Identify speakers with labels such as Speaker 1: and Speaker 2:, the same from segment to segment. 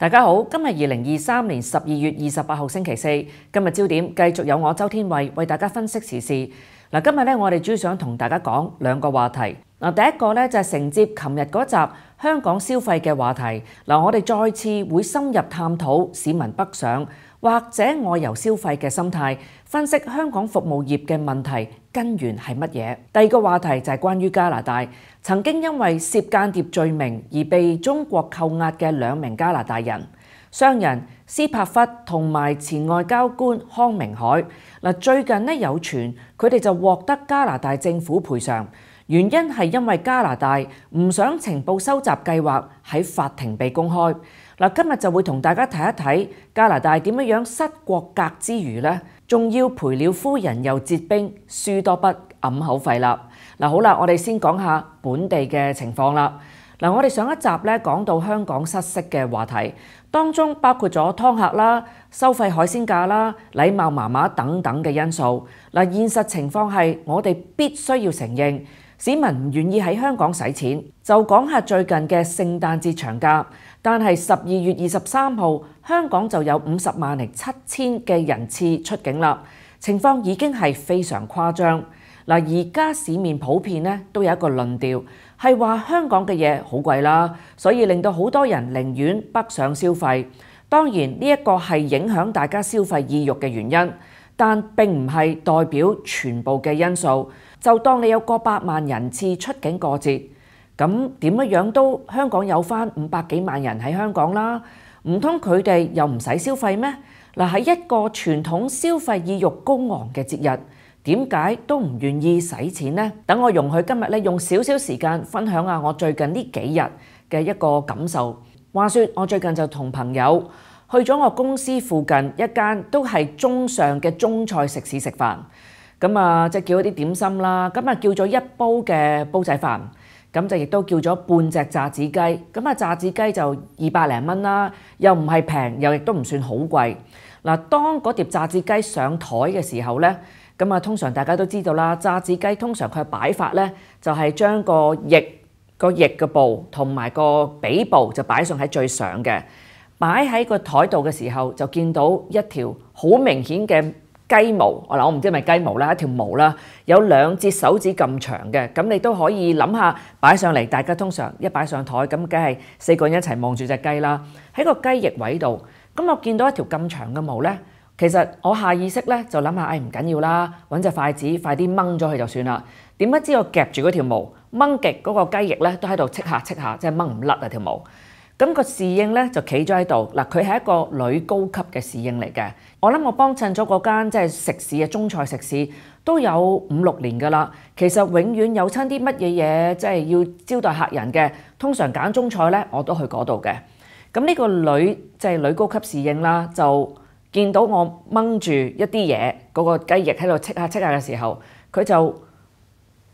Speaker 1: 大家好，今日二零二三年十二月二十八号星期四，今日焦点继续有我周天伟为大家分析时事。嗱，今日咧我哋主要想同大家讲两个话题。嗱，第一个咧就系承接琴日嗰集香港消费嘅话题。嗱，我哋再次会深入探讨市民北上。或者外遊消費嘅心態，分析香港服務業嘅問題根源係乜嘢？第二個話題就係關於加拿大曾經因為涉間諜罪名而被中國扣押嘅兩名加拿大人商人斯帕弗同埋前外交官康明海。嗱，最近咧有傳佢哋就獲得加拿大政府賠償，原因係因為加拿大唔想情報收集計劃喺法庭被公開。嗱，今日就會同大家睇一睇加拿大點樣樣失國格之餘咧，仲要陪了夫人又折兵，輸多筆，揞口費啦。嗱，好啦，我哋先講下本地嘅情況啦。嗱，我哋上一集咧講到香港失色嘅話題，當中包括咗湯客啦、收費海鮮價啦、禮貌麻麻等等嘅因素。嗱，現實情況係我哋必須要承認。市民唔願意喺香港使錢，就講下最近嘅聖誕節長假。但係十二月二十三號，香港就有五十萬零七千嘅人次出境啦，情況已經係非常誇張。嗱，而家市面普遍咧都有一個論調，係話香港嘅嘢好貴啦，所以令到好多人寧願北上消費。當然呢一個係影響大家消費意欲嘅原因。但並唔係代表全部嘅因素，就當你有過百萬人次出境過節，咁點樣樣都香港有翻五百幾萬人喺香港啦，唔通佢哋又唔使消費咩？嗱喺一個傳統消費意欲高昂嘅節日，點解都唔願意使錢呢？等我容許今日咧用少少時間分享下我最近呢幾日嘅一個感受。話說我最近就同朋友。去咗我公司附近一間都係中上嘅中菜食肆食飯，咁啊即係叫一啲點心啦，咁啊叫咗一煲嘅煲仔飯，咁就亦都叫咗半隻炸子雞，咁啊炸子雞就二百零蚊啦，又唔係平，又亦都唔算好貴。嗱，當嗰碟炸子雞上台嘅時候呢，咁啊通常大家都知道啦，炸子雞通常佢擺法呢，就係將個翼個翼嘅部同埋個髀部就擺上喺最上嘅。擺喺個台度嘅時候，就見到一條好明顯嘅雞毛。我嗱，我唔知係咪雞毛啦，一條毛啦，有兩隻手指咁長嘅。咁你都可以諗下，擺上嚟，大家通常一擺上台，咁梗係四個人一齊望住只雞啦。喺個雞翼位度，咁我見到一條咁長嘅毛咧，其實我下意識咧就諗下，誒唔緊要啦，揾隻筷子快啲掹咗佢就算啦。點不知我夾住嗰條毛，掹極嗰個雞翼咧都喺度戚下戚下，即係掹唔甩啊條毛。咁個侍應咧就企咗喺度，嗱佢係一個女高級嘅侍應嚟嘅。我諗我幫襯咗嗰間即係食肆嘅中菜食肆都有五六年㗎啦。其實永遠有親啲乜嘢嘢即係要招待客人嘅，通常揀中菜咧我都去嗰度嘅。咁呢個女即係女高級侍應啦，就見到我掹住一啲嘢，嗰個雞翼喺度戚下戚下嘅時候，佢就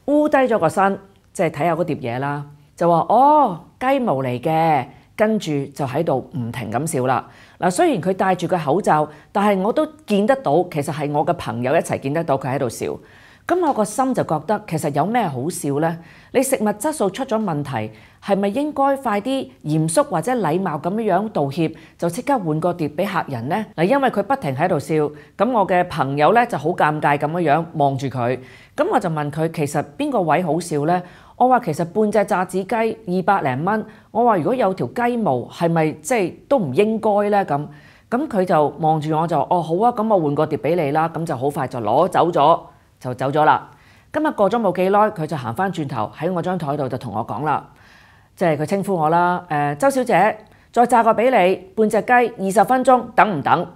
Speaker 1: 烏低咗個身，即係睇下嗰碟嘢啦，就話：哦，雞毛嚟嘅。跟住就喺度唔停咁笑啦！嗱，雖然佢戴住個口罩，但係我都見得到，其實係我嘅朋友一齊見得到佢喺度笑。咁我個心就覺得，其實有咩好笑呢？你食物質素出咗問題，係咪應該快啲嚴肅或者禮貌咁樣道歉，就即刻換個碟俾客人呢？嗱，因為佢不停喺度笑，咁我嘅朋友咧就好尷尬咁樣望住佢。咁我就問佢，其實邊個位好笑呢？」我話其實半隻炸子雞二百零蚊，我話如果有條雞毛係咪即係都唔應該呢？咁，咁佢就望住我就哦好啊，咁我換個碟俾你啦，咁就好快就攞走咗就走咗啦。今日過咗冇幾耐，佢就行翻轉頭喺我張台度就同我講啦，即係佢稱呼我啦，誒周小姐，再炸個俾你半隻雞二十分鐘，等唔等？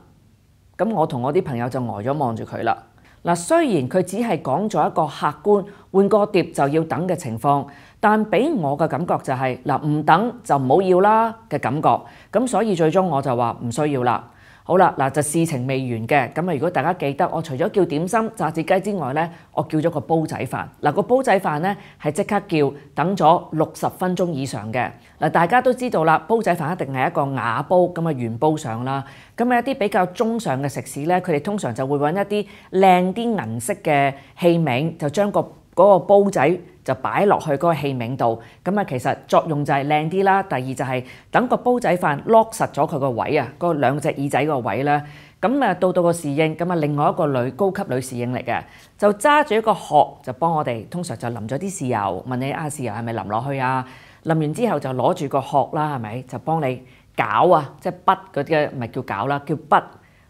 Speaker 1: 咁我同我啲朋友就呆咗望住佢啦。嗱，雖然佢只係講咗一個客觀換個碟就要等嘅情況，但俾我嘅感覺就係嗱，唔等就唔好要啦嘅感覺。咁所以最終我就話唔需要啦。好啦，嗱就事情未完嘅，咁啊如果大家記得我除咗叫點心、炸子雞之外咧，我叫咗個煲仔飯。嗱個煲仔飯咧係即刻叫，等咗六十分鐘以上嘅。嗱大家都知道啦，煲仔飯一定係一個瓦煲咁啊原煲上啦。咁啊一啲比較中上嘅食肆咧，佢哋通常就會揾一啲靚啲銀色嘅器皿，就將個嗰個煲仔。就擺落去個器皿度，咁啊其實作用就係靚啲啦。第二就係等個煲仔飯 lock 實咗佢個位啊，個兩隻耳仔個位咧。咁啊到到個侍應，咁啊另外一個女高級女侍應嚟嘅，就揸住一個殼就幫我哋，通常就淋咗啲豉油。問你啊，豉油係咪淋落去啊？淋完之後就攞住個殼啦，係咪就幫你攪啊？即係畢嗰啲唔係叫攪啦，叫筆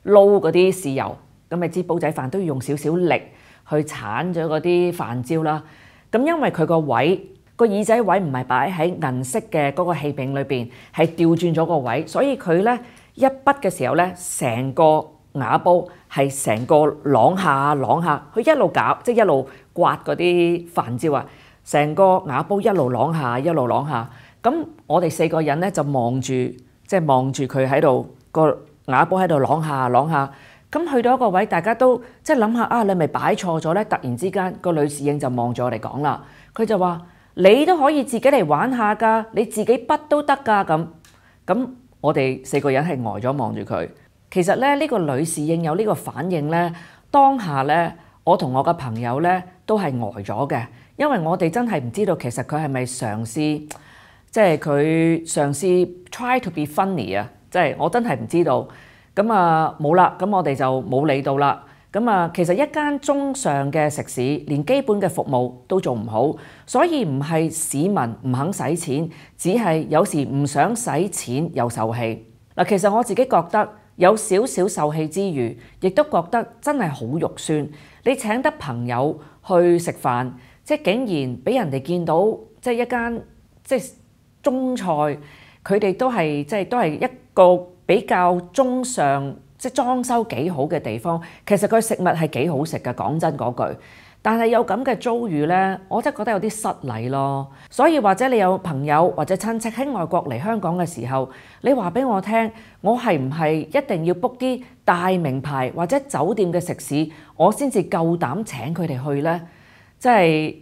Speaker 1: 撈嗰啲豉油。咁咪知煲仔飯都要用少少力去鏟咗嗰啲飯焦啦。咁因為佢個位個耳仔位唔係擺喺銀色嘅嗰個器皿裏邊，係調轉咗個位，所以佢咧一筆嘅時候咧，成個瓦煲係成個啷下啷下，佢一路攪，即係一路刮嗰啲飯焦啊！成個瓦煲一路啷下一路啷下，咁我哋四個人咧就望住，即係望住佢喺度個瓦煲喺度啷下啷下。咁去到一個位，大家都即系諗下啊，你咪擺錯咗咧！突然之間，個女侍應就望住我哋講啦。佢就話：你都可以自己嚟玩下㗎，你自己筆都得㗎。咁咁，我哋四個人係呆咗望住佢。其實咧，呢個女侍應有呢個反應咧，當下咧，我同我嘅朋友咧都係呆咗嘅，因為我哋真係唔知道，其實佢係咪嘗試，即系佢嘗試 try to be funny 啊！即系我真係唔知道。咁啊冇啦，咁我哋就冇理到啦。咁啊，其實一間中上嘅食肆，連基本嘅服務都做唔好，所以唔係市民唔肯使錢，只係有時唔想使錢又受氣。嗱，其實我自己覺得有少少受氣之餘，亦都覺得真係好肉酸。你請得朋友去食飯，即竟然俾人哋見到，即一間即中菜，佢哋都係即都係一個。比較中上即裝修幾好嘅地方，其實佢食物係幾好食嘅，講真嗰句。但係有咁嘅遭遇呢，我真係覺得有啲失禮咯。所以或者你有朋友或者親戚喺外國嚟香港嘅時候，你話俾我聽，我係唔係一定要 book 啲大名牌或者酒店嘅食肆，我先至夠膽請佢哋去呢？即係。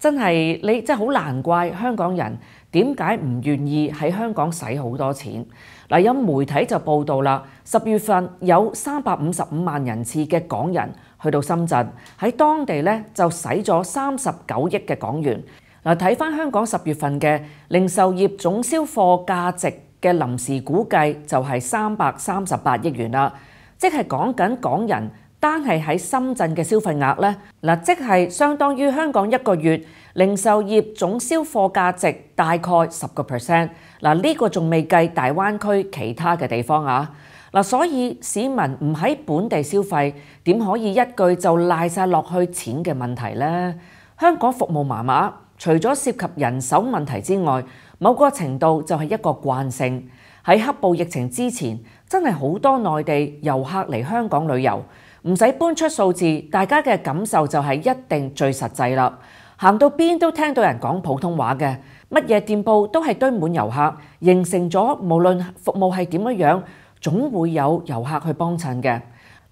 Speaker 1: 真係你真係好難怪香港人點解唔願意喺香港使好多錢。嗱有媒體就報道啦，十月份有三百五十五萬人次嘅港人去到深圳，喺當地咧就使咗三十九億嘅港元。嗱睇翻香港十月份嘅零售業總銷貨價值嘅臨時估計就係三百三十八億元啦，即係講緊港人。單係喺深圳嘅消費額呢，嗱即係相當於香港一個月零售業總銷貨價值大概十個 percent。嗱呢個仲未計大灣區其他嘅地方啊。嗱，所以市民唔喺本地消費，點可以一句就賴晒落去錢嘅問題呢？香港服務麻麻，除咗涉及人手問題之外，某個程度就係一個慣性。喺黑暴疫情之前，真係好多內地遊客嚟香港旅遊。唔使搬出數字，大家嘅感受就係一定最實際啦。行到邊都聽到人講普通話嘅，乜嘢店鋪都係堆滿遊客，形成咗無論服務係點樣樣，總會有遊客去幫襯嘅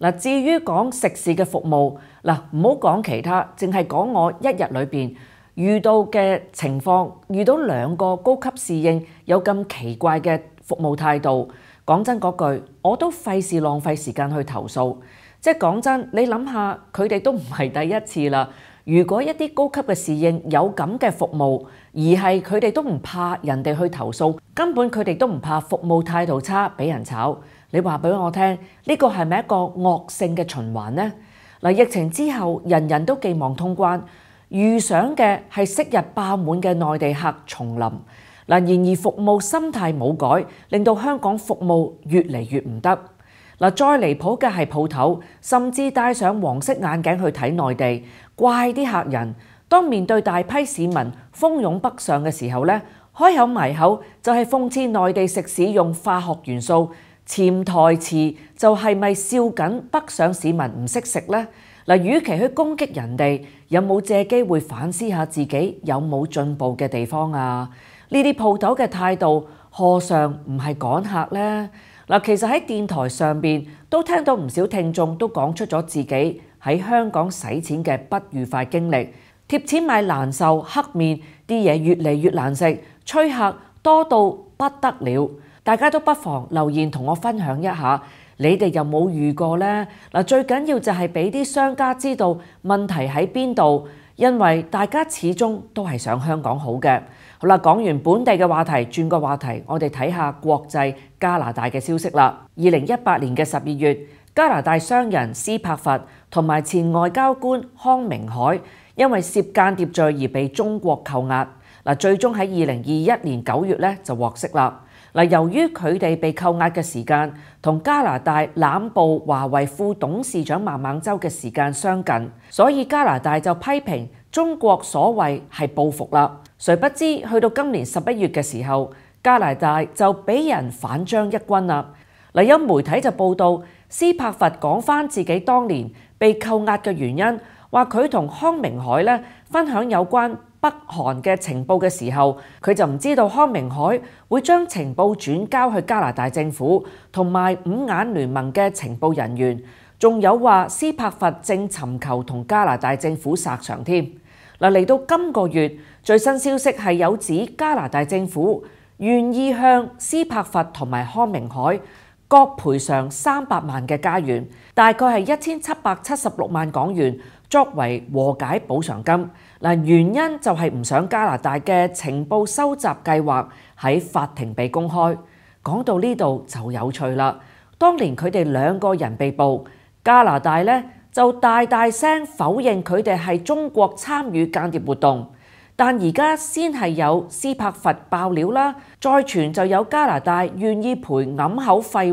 Speaker 1: 嗱。至於講食肆嘅服務嗱，唔好講其他，淨係講我一日裏面遇到嘅情況，遇到兩個高級侍應有咁奇怪嘅服務態度，講真嗰句，我都費事浪費時間去投訴。即係講真，你諗下，佢哋都唔係第一次啦。如果一啲高級嘅侍應有咁嘅服務，而係佢哋都唔怕人哋去投訴，根本佢哋都唔怕服務態度差俾人炒。你話俾我聽，呢個係咪一個惡性嘅循環呢？嗱，疫情之後，人人都寄望通關，預想嘅係昔日爆滿嘅內地客重林。嗱，然而服務心態冇改，令到香港服務越嚟越唔得。嗱，再離譜嘅係鋪頭，甚至戴上黃色眼鏡去睇內地，怪啲客人。當面對大批市民蜂擁北上嘅時候咧，開口埋口就係諷刺內地食肆用化學元素，潛台詞就係咪笑緊北上市民唔識食咧？嗱，與其去攻擊人哋，有冇借機會反思下自己有冇進步嘅地方啊？呢啲鋪頭嘅態度，何尚唔係趕客咧？嗱，其實喺電台上邊都聽到唔少聽眾都講出咗自己喺香港使錢嘅不愉快經歷，貼錢買難受黑面啲嘢越嚟越難食，催客多到不得了，大家都不妨留言同我分享一下，你哋有冇遇過呢？嗱，最緊要就係俾啲商家知道問題喺邊度。因為大家始終都係想香港好嘅。好啦，講完本地嘅話題，轉個話題，我哋睇下國際加拿大嘅消息啦。二零一八年嘅十二月，加拿大商人斯帕佛同埋前外交官康明海，因為涉間諜罪而被中國扣押。嗱，最終喺二零二一年九月咧就獲釋啦。嗱，由於佢哋被扣押嘅時間同加拿大攬捕華為副董事長孟孟洲嘅時間相近，所以加拿大就批評中國所謂係報復啦。誰不知去到今年十一月嘅時候，加拿大就俾人反將一軍啦。嗱，有媒體就報道斯帕佛講翻自己當年被扣押嘅原因，話佢同康明海咧分享有關。北韓嘅情報嘅時候，佢就唔知道康明海會將情報轉交去加拿大政府同埋五眼聯盟嘅情報人員，仲有話斯柏佛正尋求同加拿大政府賠償添。嗱，嚟到今個月最新消息係有指加拿大政府願意向斯柏佛同埋康明海各賠償三百萬嘅家元，大概係一千七百七十六萬港元。作為和解補償金，嗱原因就係唔想加拿大嘅情報收集計劃喺法庭被公開。講到呢度就有趣啦，當年佢哋兩個人被捕，加拿大呢就大大聲否認佢哋係中國參與間諜活動，但而家先係有斯柏佛爆料啦，再傳就有加拿大願意賠揞口費。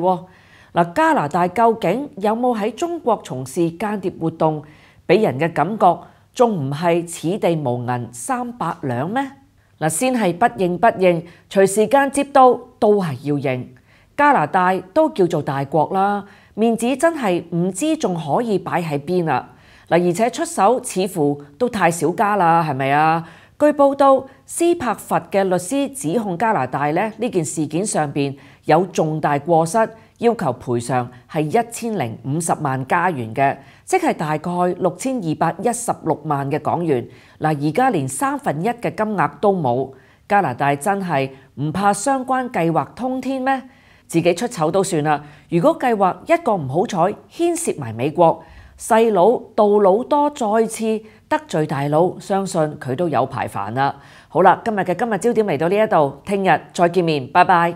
Speaker 1: 嗱，加拿大究竟有冇喺中國從事間諜活動？俾人嘅感覺仲唔係此地無銀三百兩咩？嗱，先係不應不應，隨時間接刀都係要應。加拿大都叫做大國啦，面子真係唔知仲可以擺喺邊啦。嗱，而且出手似乎都太少家啦，係咪啊？據報道，斯柏佛嘅律師指控加拿大咧呢件事件上邊有重大過失。要求賠償係一千零五十萬加元嘅，即係大概六千二百一十六萬嘅港元。嗱，而家連三分一嘅金額都冇，加拿大真係唔怕相關計劃通天咩？自己出醜都算啦。如果計劃一個唔好彩，牽涉埋美國細佬杜魯多，再次得罪大佬，相信佢都有排煩啦。好啦，今日嘅今日焦點嚟到呢一度，聽日再見面，拜拜。